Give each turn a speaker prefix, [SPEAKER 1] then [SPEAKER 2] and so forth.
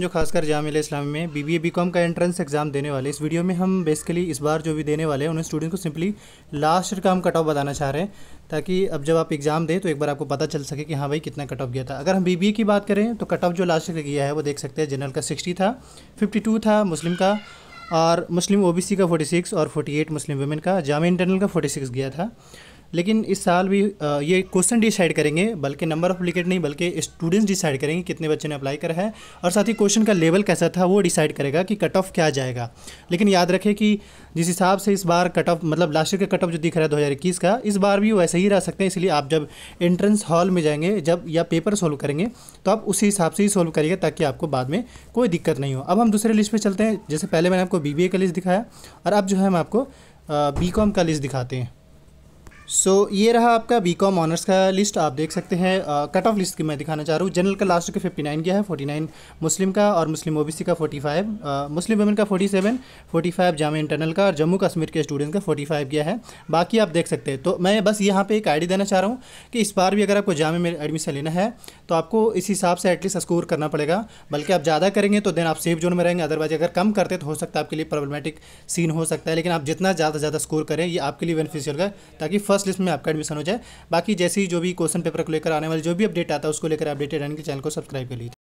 [SPEAKER 1] जो खासकर जाम इस्लामी में B B A B com का एंट्रेंस एग्जाम देने वाले इस वीडियो में हम बेसिकली इस बार जो भी देने वाले हैं उन्हें स्टूडेंट को सिंपली लास्ट का हम कट ऑफ बताना चाह रहे हैं ताकि अब जब आप एग्ज़ाम दें तो एक बार आपको पता चल सके कि हाँ भाई कितना कट ऑफ गया था अगर हम बी बी ए की बात करें तो कट ऑफ जो लास्ट का गया है वो देख सकते हैं जनरल का सिक्सटी था फिफ्टी टू था मुस्लिम का और मुस्लिम ओ बी सी का फोर्टी सिक्स और फोर्टी एट मुस्लिम वुमेन का जामिया इंटरनल का फोर्टी सिक्स गया था लेकिन इस साल भी ये क्वेश्चन डिसाइड करेंगे बल्कि नंबर ऑफ विकेट नहीं बल्कि स्टूडेंट्स डिसाइड करेंगे कितने बच्चे ने अप्लाई करा है और साथ ही क्वेश्चन का लेवल कैसा था वो डिसाइड करेगा कि कट ऑफ क्या जाएगा लेकिन याद रखें कि जिस हिसाब से इस बार कट ऑफ मतलब लास्ट ईयर का कट ऑफ जो दिख रहा है दो का इस बार भी वैसे ही रह सकते हैं इसलिए आप जब एंट्रेंस हॉल में जाएंगे जब या पेपर सोल्व करेंगे तो आप उसी हिसाब से ही सोल्व करिएगा ताकि आपको बाद में कोई दिक्कत नहीं हो अब हम दूसरे लिस्ट पर चलते हैं जैसे पहले मैंने आपको बी का लिस्ट दिखाया और अब जो है हम आपको बी का लिस्ट दिखाते हैं सो so, ये रहा आपका बी कॉम ऑनर्स का लिस्ट आप देख सकते हैं कट ऑफ लिस्ट की मैं दिखाना चाह रहा हूँ जनरल का लास्ट के फिफ्टी नाइन गया है फोर्टी नाइन मुस्लिम का और मुस्लिम ओबीसी का फोर्टी फाइव मुस्लिम वुमेन का फोर्टी सेवन फोर्टी फाइव जाम इंटरनल का और जम्मू कश्मीर के स्टूडेंट का फोर्टी फाइव गया है बाकी आप देख सकते हैं तो मैं बस यहाँ पर एक आई देना चाह रहा हूँ कि इस बार भी अगर आपको जामे में एडमिशन लेना है तो आपको इस हिसाब से एटलीस्ट स्कोर करना पड़ेगा बल्कि आप ज़्यादा करेंगे तो देन आप सेफ जोन में रहेंगे अदरवाइज अगर कम करते तो हो सकता है आपके लिए प्रॉब्लमेटिक सीन हो सकता है लेकिन आप जितना ज़्यादा ज़्यादा स्कोर करें ये आपके लिए बेनिफिशियल है ताकि फर्स्ट फर्स्ट लिस्ट में आपका एडमिशन हो जाए बाकी जैसे ही जो भी क्वेश्चन पेपर को लेकर आने वाले जो भी अपडेट आता है उसको लेकर अपडेटेड रहने के चैनल को सब्सक्राइब कर लीजिए